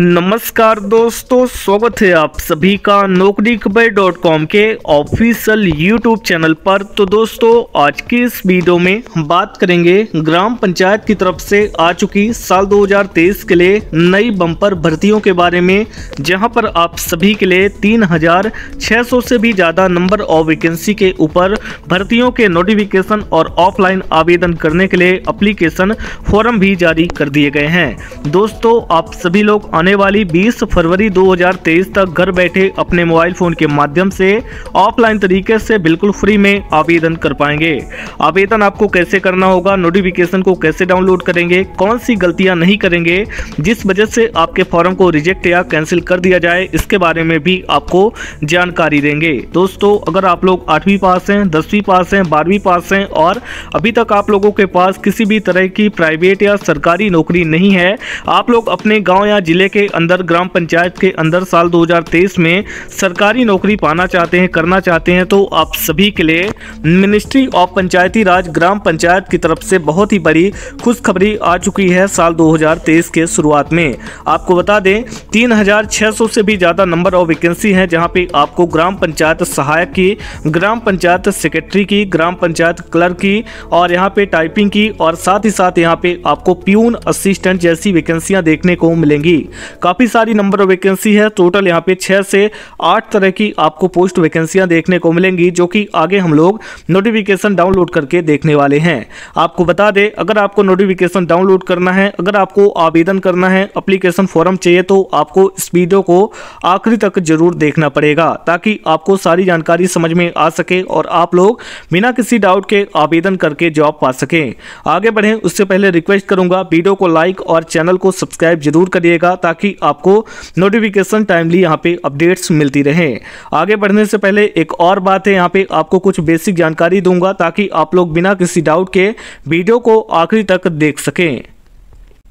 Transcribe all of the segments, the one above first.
नमस्कार दोस्तों स्वागत है आप सभी का नौकरी खबर डॉट कॉम के ऑफिशियल यूट्यूब चैनल पर तो दोस्तों आज की इस वीडियो में हम बात करेंगे ग्राम पंचायत की तरफ से आ चुकी साल 2023 के लिए नई बम्पर भर्तियों के बारे में जहां पर आप सभी के लिए 3,600 से भी ज़्यादा नंबर ऑफ वैकेंसी के ऊपर भर्तियों के नोटिफिकेशन और ऑफलाइन आवेदन करने के लिए अप्लीकेशन फॉर्म भी जारी कर दिए गए हैं दोस्तों आप सभी लोग आने वाली 20 फरवरी 2023 तक घर बैठे अपने मोबाइल फ़ोन के माध्यम से ऑफलाइन तरीके से बिल्कुल फ्री में आवेदन कर पाएंगे आवेदन आपको कैसे करना होगा नोटिफिकेशन को कैसे डाउनलोड करेंगे कौन सी गलतियां नहीं करेंगे जिस वजह से आपके फॉर्म को रिजेक्ट या कैंसिल कर दिया जाए इसके बारे में भी आपको जानकारी देंगे दोस्तों अगर आप लोग आठवीं पास हैं दसवीं पास हैं बारहवीं पास हैं और अभी तक आप लोगों के पास किसी भी तरह की प्राइवेट या सरकारी नौकरी नहीं है आप लोग अपने गाँव या जिले के अंदर ग्राम पंचायत के अंदर साल 2023 में सरकारी नौकरी पाना चाहते हैं करना चाहते हैं तो आप सभी के लिए मिनिस्ट्री ऑफ पंचायती राज ग्राम पंचायत की तरफ से बहुत ही बड़ी खुशखबरी आ चुकी है साल 2023 के शुरुआत में आपको बता दें 3600 से भी ज़्यादा नंबर ऑफ वैकेंसी हैं जहाँ पे आपको ग्राम पंचायत सहायक की ग्राम पंचायत सेक्रेटरी की ग्राम पंचायत क्लर्क की और यहाँ पे टाइपिंग की और साथ ही साथ यहाँ पे आपको प्यून असिस्टेंट जैसी वैकेंसियाँ देखने को मिलेंगी काफ़ी सारी नंबर ऑफ वैकेंसी है टोटल यहाँ पे छः से आठ तरह की आपको पोस्ट वैकेंसियाँ देखने को मिलेंगी जो कि आगे हम लोग नोटिफिकेशन डाउनलोड करके देखने वाले हैं आपको बता दें अगर आपको नोटिफिकेशन डाउनलोड करना है अगर आपको आवेदन करना है अप्लीकेशन फॉर्म चाहिए तो आपको इस वीडियो को आखिरी तक जरूर देखना पड़ेगा ताकि आपको सारी जानकारी समझ में आ सके और आप लोग बिना किसी डाउट के आवेदन करके जॉब पा सकें आगे बढ़ें उससे पहले रिक्वेस्ट करूंगा वीडियो को लाइक और चैनल को सब्सक्राइब जरूर करिएगा ताकि ताकि आपको नोटिफिकेशन टाइमली यहाँ पे अपडेट्स मिलती रहें आगे बढ़ने से पहले एक और बात है यहाँ पे आपको कुछ बेसिक जानकारी दूंगा ताकि आप लोग बिना किसी डाउट के वीडियो को आखिरी तक देख सकें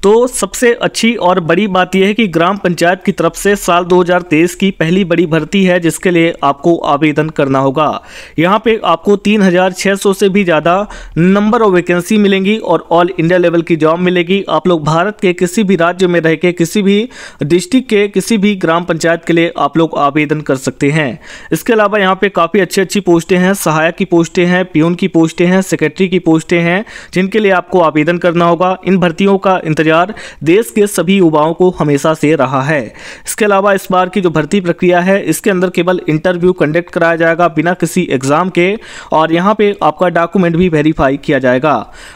तो सबसे अच्छी और बड़ी बात यह है कि ग्राम पंचायत की तरफ से साल 2023 की पहली बड़ी भर्ती है जिसके लिए आपको आवेदन करना होगा यहाँ पे आपको 3,600 से भी ज़्यादा नंबर ऑफ वैकेंसी मिलेंगी और ऑल इंडिया लेवल की जॉब मिलेगी आप लोग भारत के किसी भी राज्य में रह के किसी भी डिस्ट्रिक्ट के किसी भी ग्राम पंचायत के लिए आप लोग आवेदन कर सकते हैं इसके अलावा यहाँ पे काफ़ी अच्छी अच्छी पोस्टें हैं सहायक की पोस्टें हैं प्यून की पोस्टें हैं सेक्रेटरी की पोस्टें हैं जिनके लिए आपको आवेदन करना होगा इन भर्तियों का इंतजार प्यार देश के सभी युवाओं को हमेशा से रहा है इसके अलावा इस बार की जो भर्ती प्रक्रिया है इसके अंदर केवल इंटरव्यू कंडक्ट कराया जाएगा बिना किसी एग्जाम के और यहाँ पे आपका डॉक्यूमेंट भी वेरीफाई किया जाएगा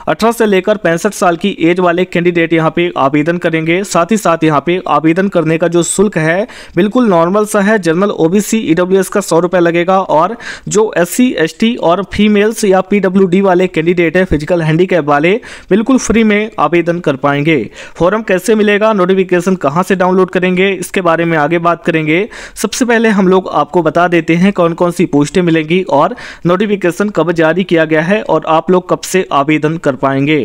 अठारह से लेकर पैंसठ साल की एज वाले कैंडिडेट यहाँ पे आवेदन करेंगे साथ ही साथ यहाँ पे आवेदन करने का जो शुल्क है बिल्कुल नॉर्मल सा है जनरल ओबीसी ईडब्ल्यूएस का सौ रुपये लगेगा और जो एस सी एस और फीमेल्स या डी वाले कैंडिडेट है फिजिकल हैंडीकैप वाले बिल्कुल फ्री में आवेदन कर पाएंगे फॉर्म कैसे मिलेगा नोटिफिकेशन कहाँ से डाउनलोड करेंगे इसके बारे में आगे बात करेंगे सबसे पहले हम लोग आपको बता देते हैं कौन कौन सी पोस्टें मिलेंगी और नोटिफिकेशन कब जारी किया गया है और आप लोग कब से आवेदन कर पाएंगे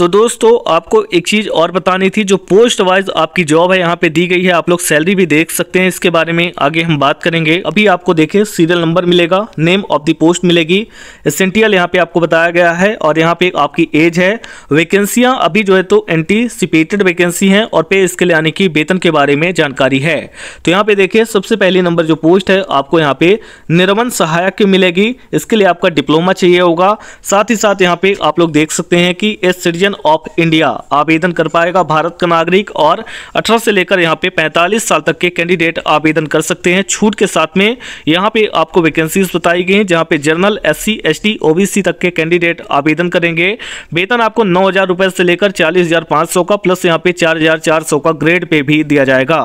तो दोस्तों आपको एक चीज़ और बतानी थी जो पोस्ट वाइज आपकी जॉब है यहाँ पे दी गई है आप लोग सैलरी भी देख सकते हैं इसके बारे में आगे हम बात करेंगे अभी आपको देखें सीरियल नंबर मिलेगा नेम ऑफ द पोस्ट मिलेगी एसेंटियल यहाँ पे आपको बताया गया है और यहाँ पे आपकी एज है वैकेंसियां अभी जो है तो एंटीसिपेटेड वैकेंसी है और पे इसके लिए आने की वेतन के बारे में जानकारी है तो यहाँ पे देखिये सबसे पहले नंबर जो पोस्ट है आपको यहाँ पे निर्वन सहायक की मिलेगी इसके लिए आपका डिप्लोमा चाहिए होगा साथ ही साथ यहाँ पे आप लोग देख सकते हैं कि S citizen citizen of India आवेदन कर पाएगा भारत का नागरिक और 18 से लेकर यहाँ पे 45 साल तक के कैंडिडेट आवेदन कर सकते हैं छूट के साथ में यहाँ पे आपको वैकेंसीज बताई गई हैं जहाँ पे general S C S T O B C तक के कैंडिडेट आवेदन करेंगे वेतन आपको नौ हजार रुपये से लेकर चालीस हजार पाँच सौ का प्लस यहाँ पे चार हजार चार सौ का ग्रेड पे भी दिया जाएगा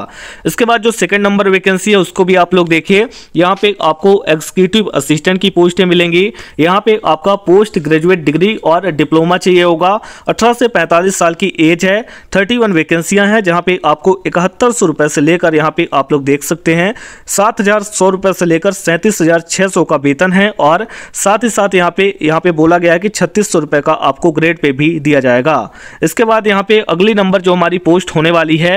इसके बाद जो सेकेंड नंबर वैकेंसी है उसको भी आप लोग देखिए यहाँ पे आपको एग्जीक्यूटिव असिस्टेंट की पोस्टें मिलेंगी यहाँ पे आपका पोस्ट ग्रेजुएट डिग्री और डिप्लोमा चाहिए होगा 18 से 45 साल की एज है 31 वन वैकेंसियाँ हैं जहाँ पे आपको इकहत्तर सौ रुपये से लेकर यहाँ पे आप लोग देख सकते हैं सात हज़ार सौ रुपये से लेकर सैंतीस हज़ार छः सौ का वेतन है और साथ ही साथ यहाँ पे यहाँ पे बोला गया है कि छत्तीस सौ रुपये का आपको ग्रेड पे भी दिया जाएगा इसके बाद यहाँ पे अगली नंबर जो हमारी पोस्ट होने वाली है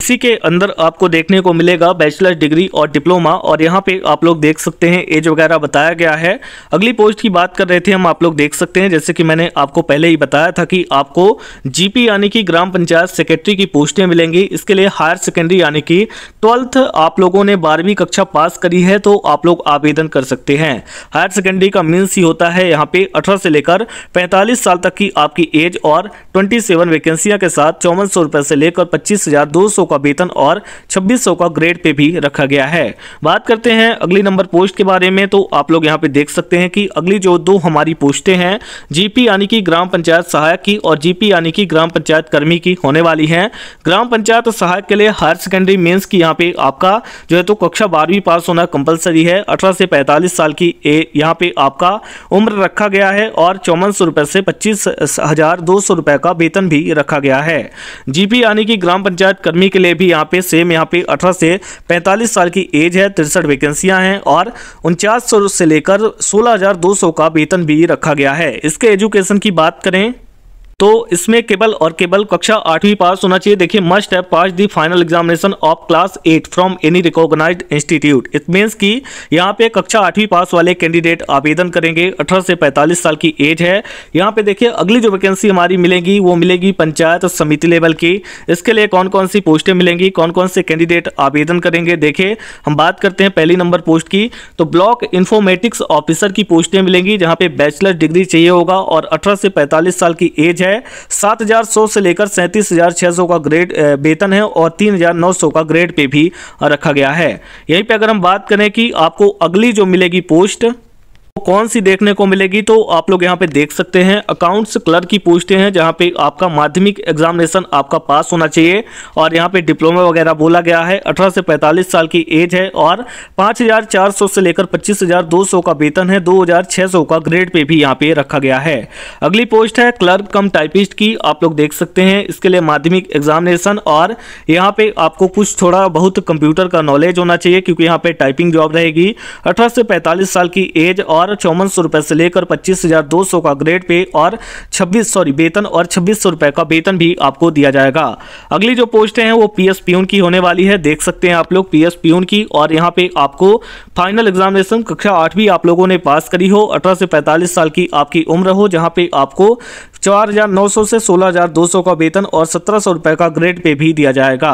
इसी के अंदर आपको देखने को मिलेगा बैचलर डिग्री और डिप्लोमा और यहाँ पे आप लोग देख सकते हैं एज वगैरह बताया गया है अगली पोस्ट की बात कर रहे थे हम आप लोग देख सकते हैं जैसे कि मैंने आपको पहले ही बताया था कि आपको जीपी यानी कि ग्राम पंचायत सेक्रेटरी की पोस्टें मिलेंगी इसके लिए हायर सेकेंडरी यानी कि ट्वेल्थ आप लोगों ने बारहवीं कक्षा पास करी है तो आप लोग आवेदन कर सकते हैं हायर सेकेंडरी का मीन्स ही होता है यहाँ पे अठारह से लेकर पैंतालीस साल तक की आपकी एज और ट्वेंटी सेवन के साथ चौवन सौ से लेकर पच्चीस हजार दो सौ का वेतन और छब्बीस का ग्रेड पे भी रखा गया है बात करते हैं अगली नंबर पोस्ट के बारे में तो आप लोग यहाँ पे देख सकते हैं कि अगली जो दो हमारी पोस्टें हैं जीपी यानी कि ग्राम पंचायत सहायक की और जीपी यानी कि ग्राम पंचायत कर्मी की होने वाली हैं ग्राम पंचायत सहायक के लिए हायर सेकेंडरी मेंस की यहाँ पे आपका जो है तो कक्षा बारहवीं पास होना कंपलसरी है अठारह से पैंतालीस साल की ए यहाँ पे आपका उम्र रखा गया है और चौवन सौ से पच्चीस का वेतन भी रखा गया है जीपी यानी कि ग्राम पंचायत कर्मी के लिए भी यहाँ पे सेम यहाँ पे अठारह से पैंतालीस साल की एज है तिरसठ वैकेंसियाँ हैं और उनचास से लेकर सोलह का वेतन भी रखा गया है इसके एजुकेशन की बात करें तो इसमें केवल और केवल कक्षा आठवीं पास होना चाहिए देखिए मस्ट है pass the final examination of class eight from any recognise institute it means कि यहाँ पे कक्षा आठवीं पास वाले कैंडिडेट आवेदन करेंगे अठारह से पैंतालीस साल की एज है यहाँ पे देखिए अगली जो वैकेंसी हमारी मिलेगी वो मिलेगी पंचायत समिति लेवल की इसके लिए कौन कौन सी पोस्टें मिलेंगी कौन कौन से कैंडिडेट आवेदन करेंगे देखिये हम बात करते हैं पहली नंबर पोस्ट की तो ब्लॉक इन्फॉर्मेटिक्स ऑफिसर की पोस्टें मिलेंगी जहाँ पे बैचलर डिग्री चाहिए होगा और अठारह से पैंतालीस साल की एज है है सात हजार सौ से लेकर सैंतीस हजार छह सौ का ग्रेड वेतन है और तीन हजार नौ सौ का ग्रेड पे भी रखा गया है यहीं पे अगर हम बात करें कि आपको अगली जो मिलेगी पोस्ट कौन सी देखने को मिलेगी तो आप लोग यहाँ पे देख सकते हैं अकाउंट्स क्लर्क की पूछते हैं जहाँ पे आपका माध्यमिक एग्जामिनेशन आपका पास होना चाहिए और यहाँ पे डिप्लोमा वगैरह बोला गया है अठारह से पैंतालीस साल की एज है और पाँच हजार चार सौ से लेकर पच्चीस हजार दो सौ का वेतन है दो हजार छह सौ का ग्रेड पे भी यहाँ पे रखा गया है अगली पोस्ट है क्लर्क कम टाइपिस्ट की आप लोग देख सकते हैं इसके लिए माध्यमिक एग्जामिनेशन और यहाँ पे आपको कुछ थोड़ा बहुत कंप्यूटर का नॉलेज होना चाहिए क्योंकि यहाँ पे टाइपिंग जॉब रहेगी अठारह से पैंतालीस साल की एज और हजार चौवन सौ रुपये से लेकर पच्चीस हजार दो सौ का ग्रेड पे और छब्बीस सॉरी वेतन और छब्बीस सौ रुपये का वेतन भी आपको दिया जाएगा अगली जो पोस्ट है वो पी एस प्यून की होने वाली है देख सकते हैं आप लोग पी एस प्यून की और यहाँ पे आपको फाइनल एग्जामिनेशन कक्षा आठवीं आप लोगों ने पास करी हो अठारह से पैंतालीस साल की आपकी उम्र हो जहाँ पे आपको चार हजार नौ सौ से सोलह हजार दो सौ का वेतन और सत्रह सौ रुपये का ग्रेड पे भी दिया जाएगा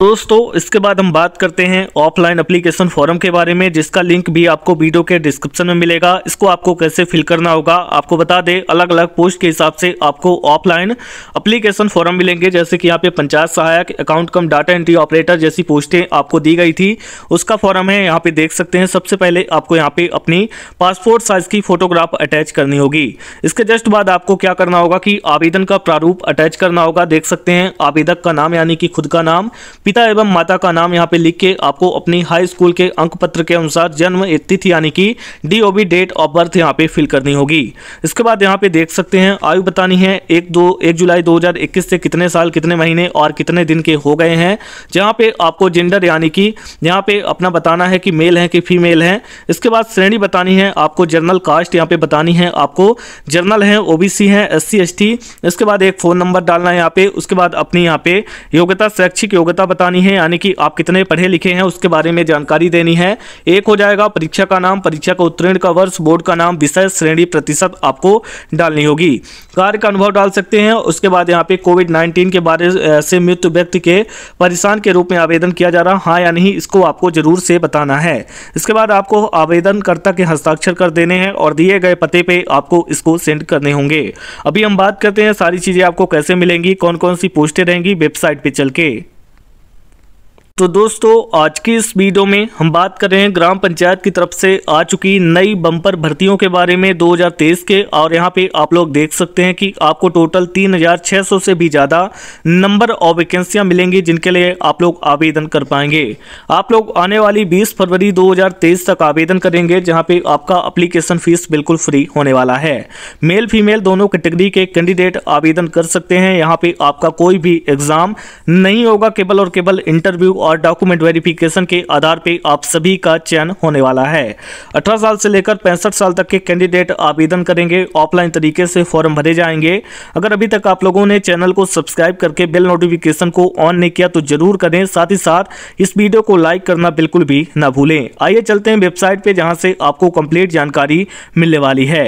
दोस्तों इसके बाद हम बात करते हैं ऑफलाइन एप्लीकेशन फॉर्म के बारे में जिसका लिंक भी आपको वीडियो के डिस्क्रिप्शन में मिलेगा इसको आपको कैसे फिल करना होगा आपको बता दें अलग अलग पोस्ट के हिसाब से आपको ऑफलाइन एप्लीकेशन फॉर्म मिलेंगे जैसे कि यहाँ पे पंचायत सहायक account cum data entry operator जैसी पोस्टें आपको दी गई थी उसका फॉर्म है यहाँ पे देख सकते हैं सबसे पहले आपको यहाँ पे अपनी पासपोर्ट साइज की फोटोग्राफ अटैच करनी होगी इसके जस्ट बाद आपको क्या करना होगा कि आवेदन का प्रारूप अटैच करना होगा देख सकते हैं आवेदक का नाम यानी कि खुद का नाम पिता एवं माता का नाम यहाँ पे लिख के आपको अपनी हाई स्कूल के अंक पत्र के अनुसार जन्म तिथि यानी कि डीओबी डेट ऑफ बर्थ यहाँ पे फिल करनी होगी इसके बाद यहाँ पे देख सकते हैं आयु बतानी है एक दो एक जुलाई 2021 से कितने साल कितने महीने और कितने दिन के हो गए हैं जहाँ पे आपको जेंडर यानी कि यहाँ पे अपना बताना है कि मेल है कि फीमेल है इसके बाद श्रेणी बतानी है आपको जर्नल कास्ट यहाँ पे बतानी है आपको जर्नल है ओबीसी है एस सी इसके बाद एक फ़ोन नंबर डालना है यहाँ पे उसके बाद अपनी यहाँ पे योग्यता शैक्षिक योग्यता बतानी है यानी कि आप कितने पढ़े लिखे हैं उसके बारे में जानकारी देनी है एक हो जाएगा परीक्षा का नाम परीक्षा का उत्तीर्ण का वर्ष बोर्ड का नाम विषय श्रेणी प्रतिशत आपको डालनी होगी कार्य का अनुभव डाल सकते हैं उसके बाद यहाँ पे कोविड नाइन्टीन के बारे से मृत व्यक्ति के परेशान के रूप में आवेदन किया जा रहा हाँ या नहीं इसको आपको जरूर से बताना है इसके बाद आपको आवेदनकर्ता के हस्ताक्षर कर देने हैं और दिए गए पते पे आपको इसको सेंड करने होंगे अभी हम बात करते हैं सारी चीज़ें आपको कैसे मिलेंगी कौन कौन सी पोस्टें रहेंगी वेबसाइट पे चल के तो दोस्तों आज की इस वीडियो में हम बात कर रहे हैं ग्राम पंचायत की तरफ से आ चुकी नई बम्पर भर्तियों के बारे में 2023 के और यहां पे आप लोग देख सकते हैं कि आपको टोटल 3600 से भी ज़्यादा नंबर और वैकेंसियां मिलेंगी जिनके लिए आप लोग आवेदन कर पाएंगे आप लोग आने वाली 20 फरवरी 2023 तक आवेदन करेंगे जहाँ पे आपका अप्लीकेशन फीस बिल्कुल फ्री होने वाला है मेल फीमेल दोनों कैटेगरी के कैंडिडेट आवेदन कर सकते हैं यहाँ पे आपका कोई भी एग्जाम नहीं होगा केवल और केवल इंटरव्यू और डॉक्यूमेंट वेरिफिकेशन के आधार पर आप सभी का चयन होने वाला है अठारह साल से लेकर पैंसठ साल तक के कैंडिडेट आवेदन करेंगे ऑफलाइन तरीके से फॉर्म भरे जाएंगे अगर अभी तक आप लोगों ने चैनल को सब्सक्राइब करके बेल नोटिफिकेशन को ऑन नहीं किया तो जरूर करें साथ ही साथ इस वीडियो को लाइक करना बिल्कुल भी ना भूलें आइए चलते हैं वेबसाइट पे जहां से आपको कंप्लीट जानकारी मिलने वाली है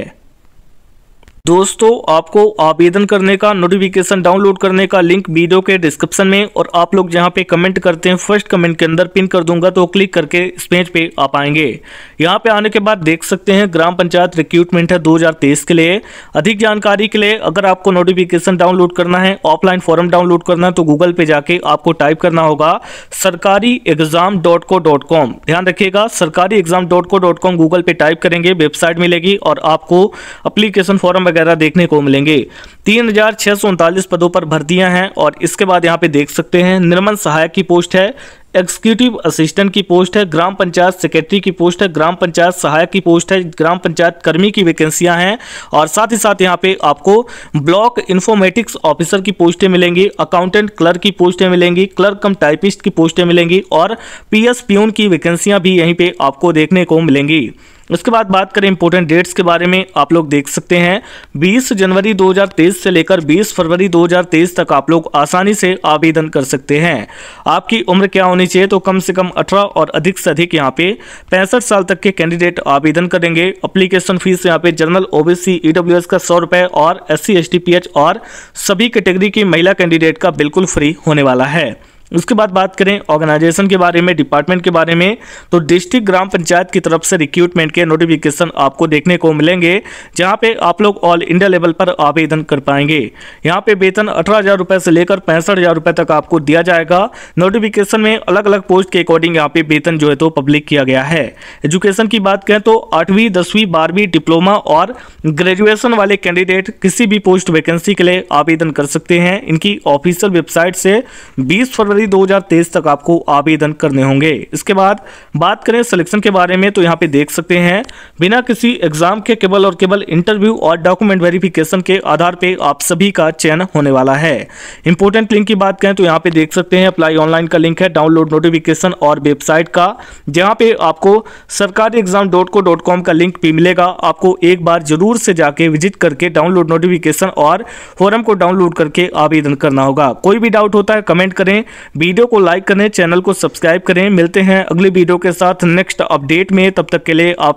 दोस्तों आपको आवेदन करने का नोटिफिकेशन डाउनलोड करने का लिंक वीडियो के डिस्क्रिप्शन में और आप लोग जहां पे कमेंट करते हैं फर्स्ट कमेंट के अंदर पिन कर दूंगा तो क्लिक करके इस पेज पे आप आएंगे यहां पे आने के बाद देख सकते हैं ग्राम पंचायत रिक्रूटमेंट है 2023 के लिए अधिक जानकारी के लिए अगर आपको नोटिफिकेशन डाउनलोड करना है ऑफलाइन फॉर्म डाउनलोड करना है तो गूगल पे जाके आपको टाइप करना होगा Sarkari exam dot co dot com ध्यान रखिएगा Sarkari exam dot co dot com Google पे टाइप करेंगे वेबसाइट मिलेगी और आपको अप्लीकेशन फॉर्म वगैरह देखने को मिलेंगे तीन पदों पर भर्तियां हैं और इसके बाद यहाँ पे देख सकते हैं निर्मल सहायक की पोस्ट है एग्जीक्यूटिव असिस्टेंट की पोस्ट है ग्राम पंचायत सेक्रेटरी की पोस्ट है ग्राम पंचायत सहायक की पोस्ट है ग्राम पंचायत कर्मी की वैकेंसियां हैं और साथ ही साथ यहां पे आपको ब्लॉक इन्फॉर्मेटिक्स ऑफिसर की पोस्टें मिलेंगी अकाउंटेंट क्लर्क की पोस्टें मिलेंगी क्लर्क कम टाइपिस्ट की पोस्टें मिलेंगी और पी एस की वैकेंसियाँ भी यहीं पर आपको देखने को मिलेंगी उसके बाद बात करें इंपॉर्टेंट डेट्स के बारे में आप लोग देख सकते हैं 20 जनवरी 2023 से लेकर 20 फरवरी 2023 तक आप लोग आसानी से आवेदन कर सकते हैं आपकी उम्र क्या होनी चाहिए तो कम से कम 18 और अधिक से अधिक यहाँ पे पैंसठ साल तक के कैंडिडेट आवेदन करेंगे अप्लीकेशन फीस यहाँ पे जनरल ओबीसी ईडब्ल्यूएस का सौ और एस सी और सभी कैटेगरी की महिला कैंडिडेट का बिल्कुल फ्री होने वाला है उसके बाद बात करें ऑर्गेनाइजेशन के बारे में डिपार्टमेंट के बारे में तो डिस्ट्रिक्ट ग्राम पंचायत की तरफ से रिक्रूटमेंट के नोटिफिकेशन आपको देखने को मिलेंगे जहां पे आप लोग ऑल इंडिया लेवल पर आवेदन कर पाएंगे यहां पे वेतन अठारह हज़ार रुपये से लेकर पैंसठ हज़ार रुपये तक आपको दिया जाएगा नोटिफिकेशन में अलग अलग पोस्ट के अकॉर्डिंग यहाँ पे वेतन जो है तो पब्लिक किया गया है एजुकेशन की बात करें तो आठवीं दसवीं बारहवीं डिप्लोमा और ग्रेजुएशन वाले कैंडिडेट किसी भी पोस्ट वैकेंसी के लिए आवेदन कर सकते हैं इनकी ऑफिशियल वेबसाइट से बीस फरवरी फरवरी 2023 तक आपको आवेदन करने होंगे इसके बाद बात करें सिलेक्शन के बारे में तो यहाँ पे देख सकते हैं बिना किसी एग्जाम के केवल और केवल इंटरव्यू और डॉक्यूमेंट वेरिफिकेशन के आधार पे आप सभी का चयन होने वाला है इंपोर्टेंट लिंक की बात करें तो यहाँ पे देख सकते हैं अप्लाई ऑनलाइन का लिंक है डाउनलोड नोटिफिकेशन और वेबसाइट का जहाँ पे आपको सरकारी एग्जाम का लिंक भी मिलेगा आपको एक बार जरूर से जाके विजिट करके डाउनलोड नोटिफिकेशन और फॉरम को डाउनलोड करके आवेदन करना होगा कोई भी डाउट होता है कमेंट करें वीडियो को लाइक करें चैनल को सब्सक्राइब करें मिलते हैं अगले वीडियो के साथ नेक्स्ट अपडेट में तब तक के लिए आप